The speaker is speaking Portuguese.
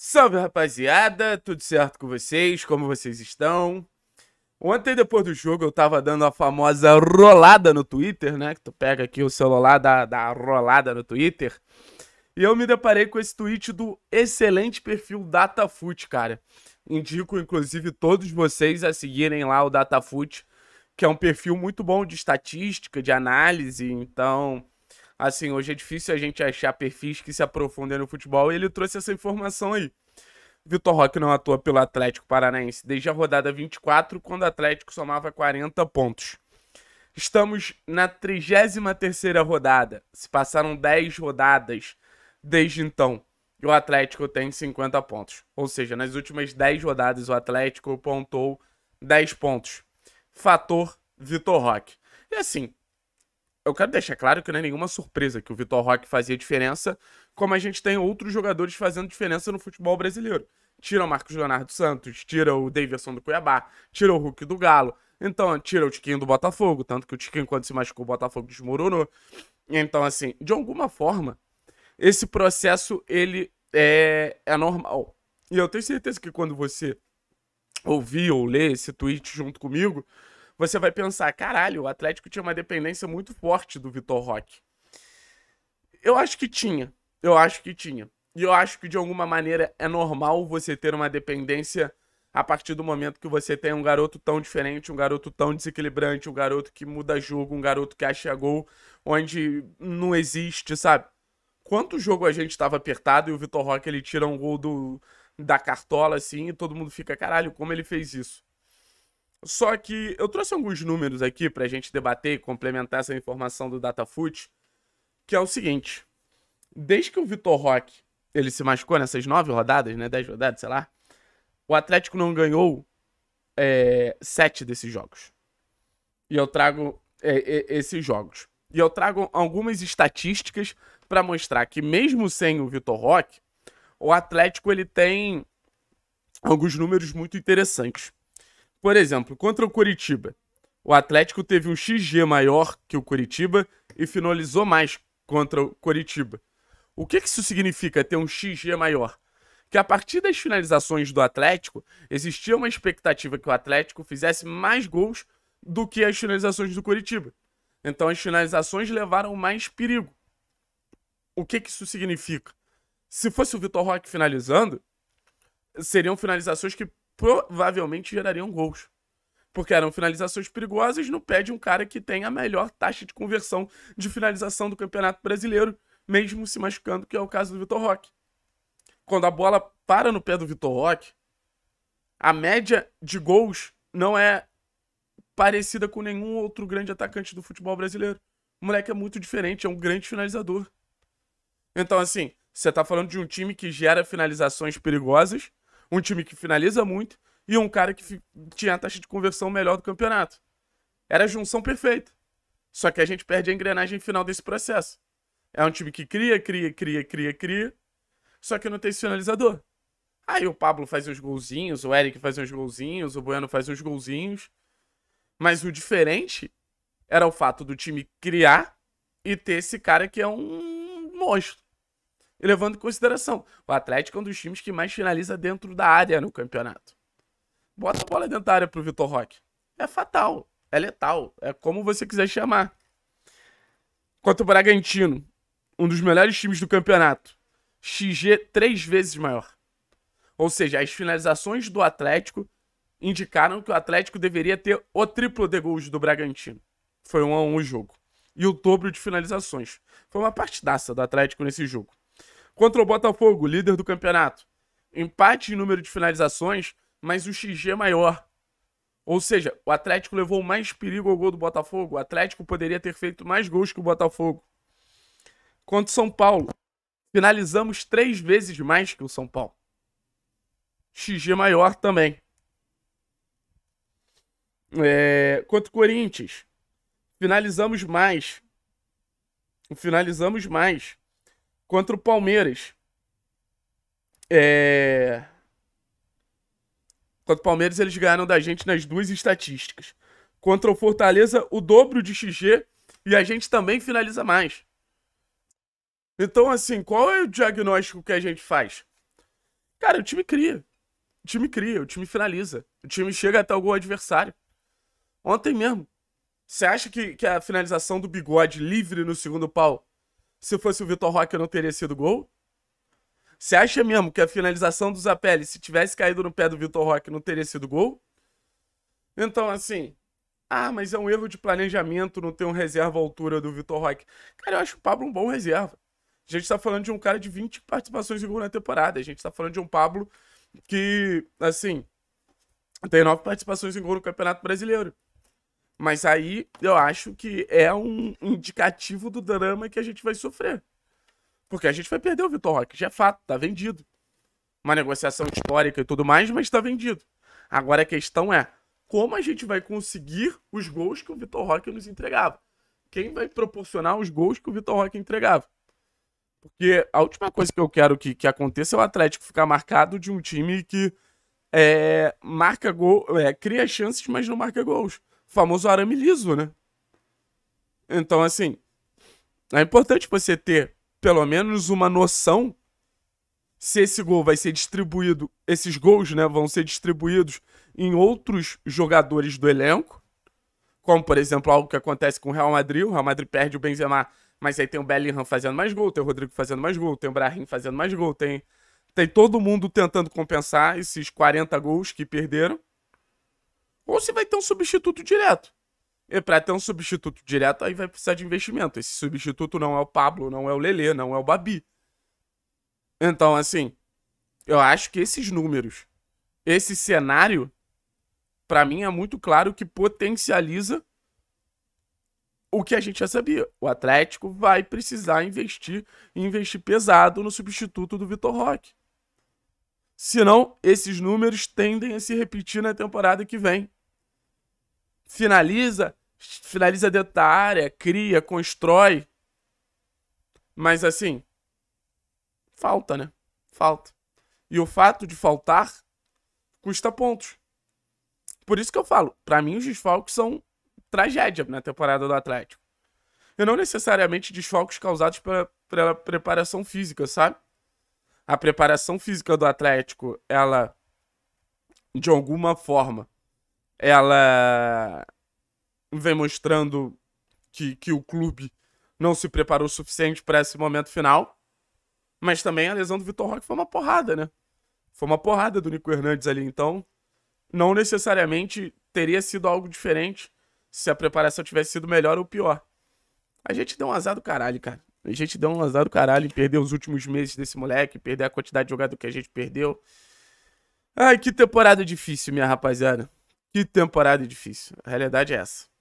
Salve rapaziada, tudo certo com vocês? Como vocês estão? Ontem, depois do jogo, eu tava dando a famosa rolada no Twitter, né? Que tu pega aqui o celular da, da rolada no Twitter. E eu me deparei com esse tweet do excelente perfil DataFoot, cara. Indico, inclusive, todos vocês a seguirem lá o DataFoot, que é um perfil muito bom de estatística, de análise. Então, assim, hoje é difícil a gente achar perfis que se aprofundem no futebol e ele trouxe essa informação aí. Vitor Roque não atua pelo Atlético Paranaense desde a rodada 24, quando o Atlético somava 40 pontos. Estamos na 33ª rodada. Se passaram 10 rodadas desde então. E o Atlético tem 50 pontos. Ou seja, nas últimas 10 rodadas o Atlético pontou 10 pontos. Fator Vitor Roque. E assim, eu quero deixar claro que não é nenhuma surpresa que o Vitor Roque fazia diferença, como a gente tem outros jogadores fazendo diferença no futebol brasileiro. Tira o Marcos Leonardo Santos, tira o Davidson do Cuiabá, tira o Hulk do Galo, então tira o Tiquinho do Botafogo, tanto que o Tiquinho, quando se machucou, o Botafogo desmoronou. Então, assim, de alguma forma, esse processo ele é, é normal. E eu tenho certeza que quando você ouvir ou ler esse tweet junto comigo, você vai pensar, caralho, o Atlético tinha uma dependência muito forte do Vitor Roque. Eu acho que tinha. Eu acho que tinha. E eu acho que de alguma maneira é normal você ter uma dependência a partir do momento que você tem um garoto tão diferente, um garoto tão desequilibrante, um garoto que muda jogo, um garoto que acha gol, onde não existe, sabe? Quanto jogo a gente estava apertado e o Vitor Roque ele tira um gol do, da cartola assim e todo mundo fica, caralho, como ele fez isso? Só que eu trouxe alguns números aqui para a gente debater e complementar essa informação do DataFoot, que é o seguinte. Desde que o Vitor Roque ele se machucou nessas nove rodadas, né? Dez rodadas, sei lá. O Atlético não ganhou é, sete desses jogos. E eu trago é, é, esses jogos. E eu trago algumas estatísticas para mostrar que mesmo sem o Vitor Roque, o Atlético ele tem alguns números muito interessantes. Por exemplo, contra o Curitiba. O Atlético teve um XG maior que o Curitiba e finalizou mais contra o Curitiba. O que, que isso significa ter um XG maior? Que a partir das finalizações do Atlético, existia uma expectativa que o Atlético fizesse mais gols do que as finalizações do Curitiba. Então as finalizações levaram mais perigo. O que, que isso significa? Se fosse o Vitor Roque finalizando, seriam finalizações que provavelmente gerariam gols. Porque eram finalizações perigosas no pé de um cara que tem a melhor taxa de conversão de finalização do Campeonato Brasileiro, mesmo se machucando, que é o caso do Vitor Roque. Quando a bola para no pé do Vitor Roque, a média de gols não é parecida com nenhum outro grande atacante do futebol brasileiro. O moleque é muito diferente, é um grande finalizador. Então, assim, você tá falando de um time que gera finalizações perigosas, um time que finaliza muito e um cara que tinha a taxa de conversão melhor do campeonato. Era a junção perfeita. Só que a gente perde a engrenagem final desse processo. É um time que cria, cria, cria, cria, cria, só que não tem esse finalizador. Aí o Pablo faz uns golzinhos, o Eric faz uns golzinhos, o Bueno faz uns golzinhos. Mas o diferente era o fato do time criar e ter esse cara que é um monstro. E levando em consideração, o Atlético é um dos times que mais finaliza dentro da área no campeonato. Bota a bola dentro da área pro Vitor Roque. É fatal, é letal, é como você quiser chamar. Quanto o Bragantino, um dos melhores times do campeonato, XG três vezes maior. Ou seja, as finalizações do Atlético indicaram que o Atlético deveria ter o triplo de gols do Bragantino. Foi um a um o jogo. E o dobro de finalizações. Foi uma partidaça do Atlético nesse jogo. Contra o Botafogo, líder do campeonato. Empate em número de finalizações, mas o XG é maior. Ou seja, o Atlético levou mais perigo ao gol do Botafogo. O Atlético poderia ter feito mais gols que o Botafogo. Contra o São Paulo, finalizamos três vezes mais que o São Paulo. XG é maior também. É, contra o Corinthians, finalizamos mais. Finalizamos mais contra o Palmeiras. É... Contra o Palmeiras, eles ganharam da gente nas duas estatísticas. Contra o Fortaleza, o dobro de XG e a gente também finaliza mais. Então, assim, qual é o diagnóstico que a gente faz? Cara, o time cria. O time cria, o time finaliza. O time chega até o gol adversário. Ontem mesmo. Você acha que, que a finalização do bigode livre no segundo pau se fosse o Vitor Roque, não teria sido gol? Você acha mesmo que a finalização do Zapelli, se tivesse caído no pé do Vitor Roque, não teria sido gol? Então, assim. Ah, mas é um erro de planejamento não ter um reserva à altura do Vitor Roque. Cara, eu acho o Pablo um bom reserva. A gente tá falando de um cara de 20 participações em gol na temporada. A gente tá falando de um Pablo que, assim, tem nove participações em gol no Campeonato Brasileiro. Mas aí eu acho que é um indicativo do drama que a gente vai sofrer. Porque a gente vai perder o Vitor Roque, já é fato, tá vendido. Uma negociação histórica e tudo mais, mas tá vendido. Agora a questão é como a gente vai conseguir os gols que o Vitor Roque nos entregava. Quem vai proporcionar os gols que o Vitor Roque entregava? Porque a última coisa que eu quero que, que aconteça é o Atlético ficar marcado de um time que é, marca gol, é, cria chances, mas não marca gols famoso arame liso, né? Então, assim, é importante você ter pelo menos uma noção se esse gol vai ser distribuído, esses gols, né, vão ser distribuídos em outros jogadores do elenco, como por exemplo algo que acontece com o Real Madrid, o Real Madrid perde o Benzema, mas aí tem o Bellingham fazendo mais gol, tem o Rodrigo fazendo mais gol, tem o Brahim fazendo mais gol, tem tem todo mundo tentando compensar esses 40 gols que perderam. Ou se vai ter um substituto direto. E para ter um substituto direto, aí vai precisar de investimento. Esse substituto não é o Pablo, não é o Lelê, não é o Babi. Então, assim, eu acho que esses números, esse cenário, para mim é muito claro que potencializa o que a gente já sabia. O Atlético vai precisar investir, investir pesado no substituto do Vitor Roque. Senão, esses números tendem a se repetir na temporada que vem finaliza, finaliza dentro da área, cria, constrói. Mas assim, falta, né? Falta. E o fato de faltar custa pontos. Por isso que eu falo, para mim os desfalques são tragédia na temporada do Atlético. E não necessariamente desfalques causados pela, pela preparação física, sabe? A preparação física do Atlético, ela de alguma forma ela vem mostrando que, que o clube não se preparou o suficiente para esse momento final. Mas também a lesão do Vitor Roque foi uma porrada, né? Foi uma porrada do Nico Hernandes ali. Então, não necessariamente teria sido algo diferente se a preparação tivesse sido melhor ou pior. A gente deu um azar do caralho, cara. A gente deu um azar do caralho em perder os últimos meses desse moleque, perder a quantidade de jogado que a gente perdeu. Ai, que temporada difícil, minha rapaziada. Que temporada difícil. A realidade é essa.